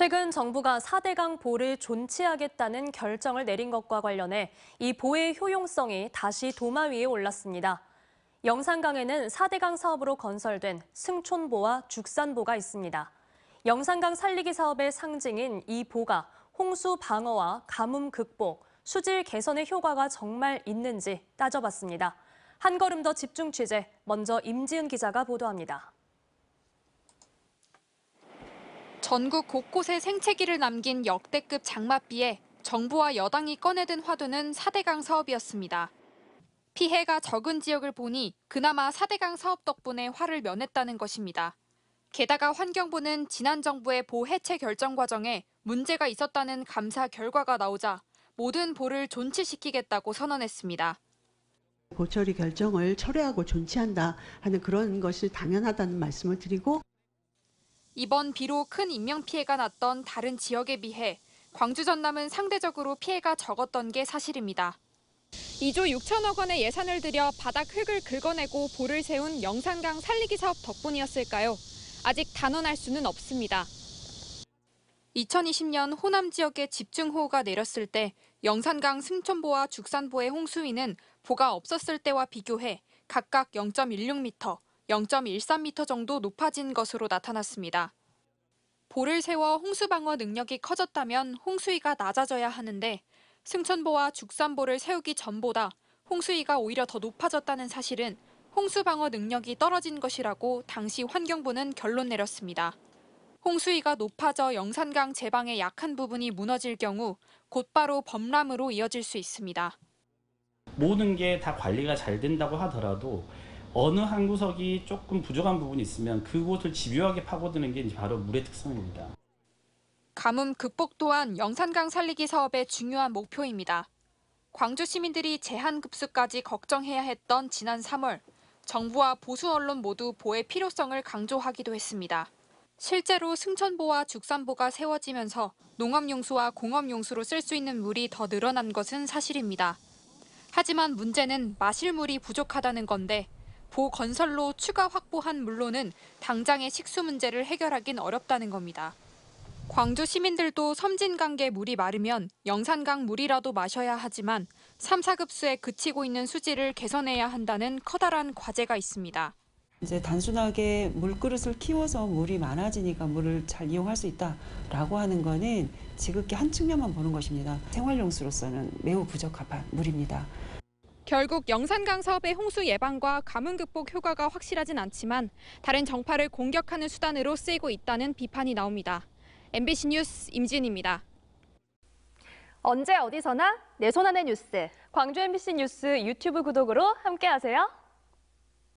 최근 정부가 4대강 보를 존치하겠다는 결정을 내린 것과 관련해 이 보의 효용성이 다시 도마 위에 올랐습니다. 영산강에는 4대강 사업으로 건설된 승촌보와 죽산보가 있습니다. 영산강 살리기 사업의 상징인 이 보가 홍수 방어와 가뭄 극복, 수질 개선의 효과가 정말 있는지 따져봤습니다. 한 걸음 더 집중 취재, 먼저 임지은 기자가 보도합니다. 전국 곳곳에 생채기를 남긴 역대급 장맛비에 정부와 여당이 꺼내든 화두는 4대강 사업이었습니다. 피해가 적은 지역을 보니 그나마 4대강 사업 덕분에 화를 면했다는 것입니다. 게다가 환경부는 지난 정부의 보 해체 결정 과정에 문제가 있었다는 감사 결과가 나오자 모든 보를 존치시키겠다고 선언했습니다. 보처리 결정을 철회하고 존치한다 하는 그런 것이 당연하다는 말씀을 드리고 이번 비로 큰 인명피해가 났던 다른 지역에 비해 광주 전남은 상대적으로 피해가 적었던 게 사실입니다. 2조 6천억 원의 예산을 들여 바닥 흙을 긁어내고 볼을 세운 영산강 살리기 사업 덕분이었을까요? 아직 단언할 수는 없습니다. 2020년 호남 지역에 집중호우가 내렸을 때 영산강 승천보와 죽산보의 홍수위는 보가 없었을 때와 비교해 각각 0.16m, 0.13m 정도 높아진 것으로 나타났습니다. 볼을 세워 홍수 방어 능력이 커졌다면 홍수위가 낮아져야 하는데 승천보와 죽산보를 세우기 전보다 홍수위가 오히려 더 높아졌다는 사실은 홍수 방어 능력이 떨어진 것이라고 당시 환경부는 결론 내렸습니다. 홍수위가 높아져 영산강 제방의 약한 부분이 무너질 경우 곧바로 범람으로 이어질 수 있습니다. 모든 게 다 관리가 잘 된다고 하더라도 어느 한 구석이 조금 부족한 부분이 있으면 그곳을 집요하게 파고드는 게 바로 물의 특성입니다. 가뭄 극복 또한 영산강 살리기 사업의 중요한 목표입니다. 광주 시민들이 제한급수까지 걱정해야 했던 지난 3월, 정부와 보수 언론 모두 보의 필요성을 강조하기도 했습니다. 실제로 승천보와 죽산보가 세워지면서 농업용수와 공업용수로 쓸 수 있는 물이 더 늘어난 것은 사실입니다. 하지만 문제는 마실 물이 부족하다는 건데 보건설로 추가 확보한 물로는 당장의 식수 문제를 해결하긴 어렵다는 겁니다. 광주 시민들도 섬진강계 물이 마르면 영산강 물이라도 마셔야 하지만 3, 4급수에 그치고 있는 수질을 개선해야 한다는 커다란 과제가 있습니다. 이제 단순하게 물그릇을 키워서 물이 많아지니까 물을 잘 이용할 수 있다라고 하는 거는 지극히 한 측면만 보는 것입니다. 생활용수로서는 매우 부적합한 물입니다. 결국 영산강 사업의 홍수 예방과 가뭄 극복 효과가 확실하진 않지만 다른 정파를 공격하는 수단으로 쓰이고 있다는 비판이 나옵니다. MBC 뉴스 임진입니다. 언제 어디서나 내 손안의 뉴스. 광주 MBC 뉴스 유튜브 구독으로 함께하세요.